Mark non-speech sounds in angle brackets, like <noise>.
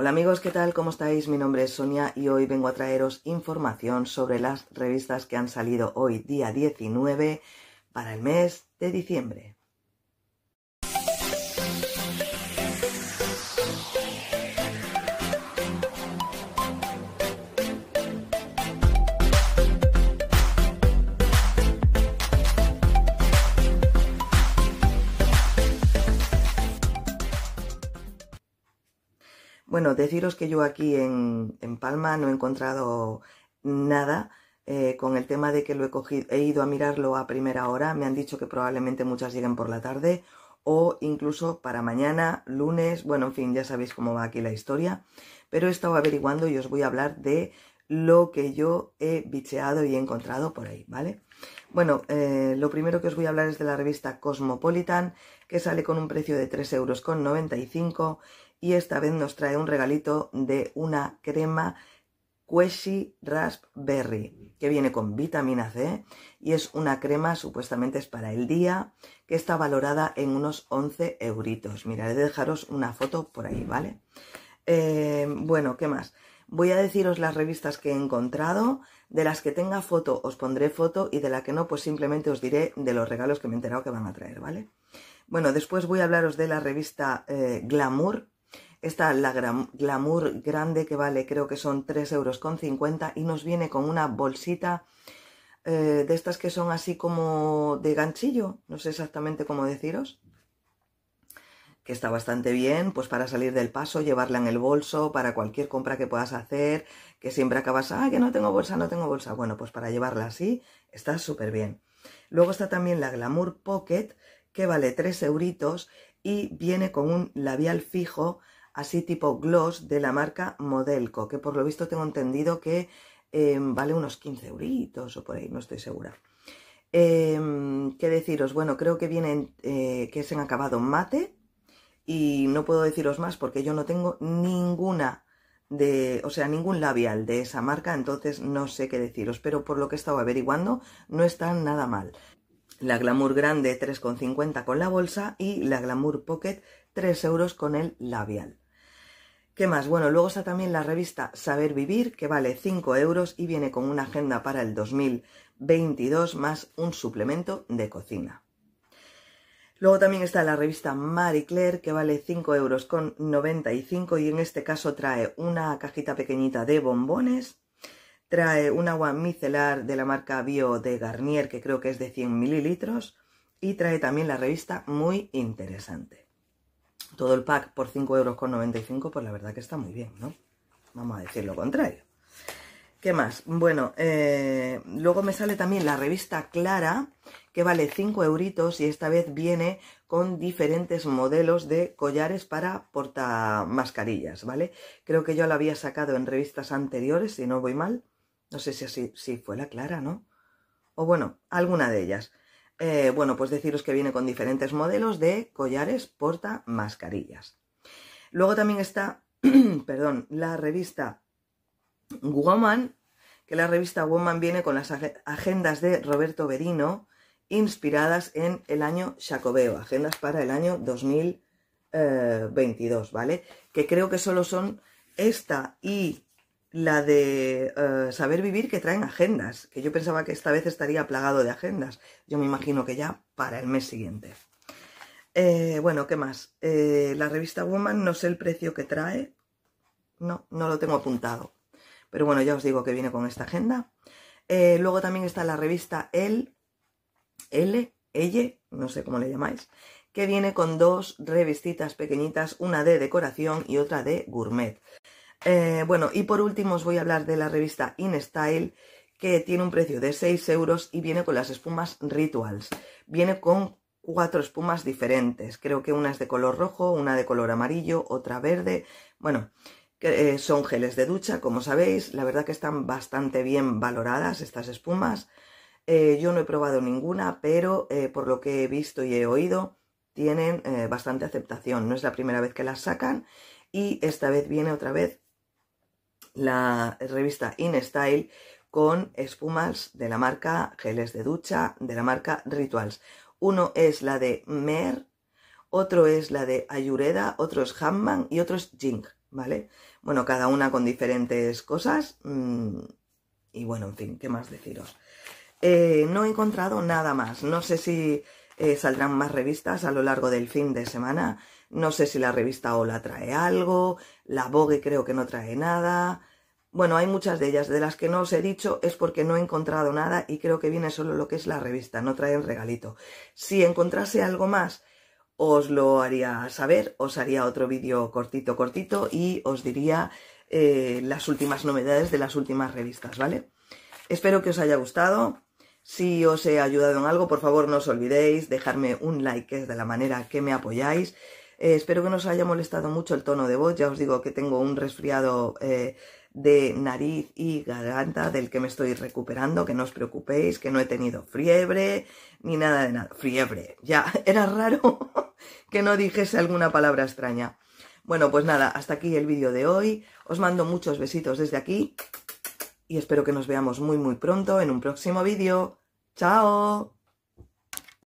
Hola amigos, ¿qué tal? ¿Cómo estáis? Mi nombre es Sonia y hoy vengo a traeros información sobre las revistas que han salido hoy, día 19, para el mes de diciembre. Bueno, deciros que yo aquí en, Palma no he encontrado nada eh, con el tema de que lo he, cogido, he ido a mirarlo a primera hora. Me han dicho que probablemente muchas lleguen por la tarde o incluso para mañana, lunes, bueno, en fin, ya sabéis cómo va aquí la historia. Pero he estado averiguando y os voy a hablar de lo que yo he bicheado y he encontrado por ahí, ¿vale? Bueno, eh, lo primero que os voy a hablar es de la revista Cosmopolitan, que sale con un precio de 3,95 euros y esta vez nos trae un regalito de una crema Queshi Raspberry, que viene con vitamina C y es una crema, supuestamente es para el día, que está valorada en unos 11 euritos. Miraré de dejaros una foto por ahí, ¿vale? Eh, bueno, ¿qué más? Voy a deciros las revistas que he encontrado. De las que tenga foto os pondré foto y de la que no, pues simplemente os diré de los regalos que me he enterado que van a traer, ¿vale? Bueno, después voy a hablaros de la revista eh, Glamour, esta, la glamour grande que vale creo que son 3,50 euros y nos viene con una bolsita eh, de estas que son así como de ganchillo, no sé exactamente cómo deciros, que está bastante bien, pues para salir del paso, llevarla en el bolso, para cualquier compra que puedas hacer, que siempre acabas, ah, que no tengo bolsa, no tengo bolsa. Bueno, pues para llevarla así está súper bien. Luego está también la Glamour Pocket, que vale 3 euritos y viene con un labial fijo así tipo gloss de la marca Modelco, que por lo visto tengo entendido que em, vale unos 15 euritos o por ahí, no estoy segura. Em, ¿Qué deciros? Bueno, creo que vienen, eh, que se han acabado mate y no puedo deciros más porque yo no tengo ninguna de, o sea, ningún labial de esa marca, entonces no sé qué deciros, pero por lo que he estado averiguando no están nada mal. La Glamour Grande 3,50 con la bolsa y la Glamour Pocket 3 euros con el labial. ¿Qué más? Bueno, luego está también la revista Saber Vivir, que vale 5 euros y viene con una agenda para el 2022 más un suplemento de cocina. Luego también está la revista Marie Claire, que vale 5 euros con 95 y en este caso trae una cajita pequeñita de bombones, trae un agua micelar de la marca Bio de Garnier, que creo que es de 100 mililitros, y trae también la revista Muy Interesante todo el pack por 5,95 euros, pues la verdad que está muy bien, ¿no? Vamos a decir lo contrario. ¿Qué más? Bueno, eh, luego me sale también la revista Clara, que vale 5 euritos y esta vez viene con diferentes modelos de collares para portamascarillas, ¿vale? Creo que yo la había sacado en revistas anteriores, si no voy mal. No sé si así si fue la Clara, ¿no? O bueno, alguna de ellas. Eh, bueno, pues deciros que viene con diferentes modelos de collares, porta, mascarillas. Luego también está, <clears throat> perdón, la revista Woman, que la revista Woman viene con las agendas de Roberto Berino, inspiradas en el año Jacobeo, agendas para el año 2022, eh, ¿vale? Que creo que solo son esta y la de eh, saber vivir que traen agendas, que yo pensaba que esta vez estaría plagado de agendas. Yo me imagino que ya para el mes siguiente. Eh, bueno, ¿qué más? Eh, la revista Woman, no sé el precio que trae. No, no lo tengo apuntado. Pero bueno, ya os digo que viene con esta agenda. luego también está la revista El, L, Elle, no sé cómo le llamáis, que viene con dos revistitas pequeñitas, una de decoración y otra de gourmet. Eh, bueno, y por último os voy a hablar de la revista InStyle, que tiene un precio de 6 euros y viene con las espumas Rituals. Viene con cuatro espumas diferentes. Creo que una es de color rojo, una de color amarillo, otra verde. Bueno, eh, son geles de ducha, como sabéis. La verdad que están bastante bien valoradas estas espumas. Eh, yo no he probado ninguna, pero por lo que he visto y he oído, tienen bastante aceptación. No es la primera vez que las sacan y esta vez viene otra vez la revista InStyle con espumas de la marca geles de ducha, de la marca Rituals. Uno es la de Mer, otro es la de Ayureda, otro es Hamman y otro es Jing, ¿vale? Bueno, cada una con diferentes cosas. Mm, y bueno, en fin, ¿qué más deciros? Eh, no he encontrado nada más. No sé si eh, saldrán más revistas a lo largo del fin de semana. No sé si la revista Ola trae algo. La Vogue creo que no trae nada. Bueno, hay muchas de ellas. De las que no os he dicho es porque no he encontrado nada y creo que viene solo lo que es la revista, no trae el regalito. Si encontrase algo más, os lo haría saber, os haría otro vídeo cortito, cortito y os diría eh, las últimas novedades de las últimas revistas, ¿vale? Espero que os haya gustado. Si os he ayudado en algo, por favor no os olvidéis dejarme un like, que es de la manera que me apoyáis. Eh, espero que no os haya molestado mucho el tono de voz. Ya os digo que tengo un resfriado... Eh, de nariz y garganta del que me estoy recuperando, que no os preocupéis, que no he tenido fiebre, ni nada de nada. Fiebre, ya, <laughs> era raro <laughs> que no dijese alguna palabra extraña. Bueno, pues nada, hasta aquí el vídeo de hoy. Os mando muchos besitos desde aquí y espero que nos veamos muy muy pronto en un próximo vídeo. ¡Chao!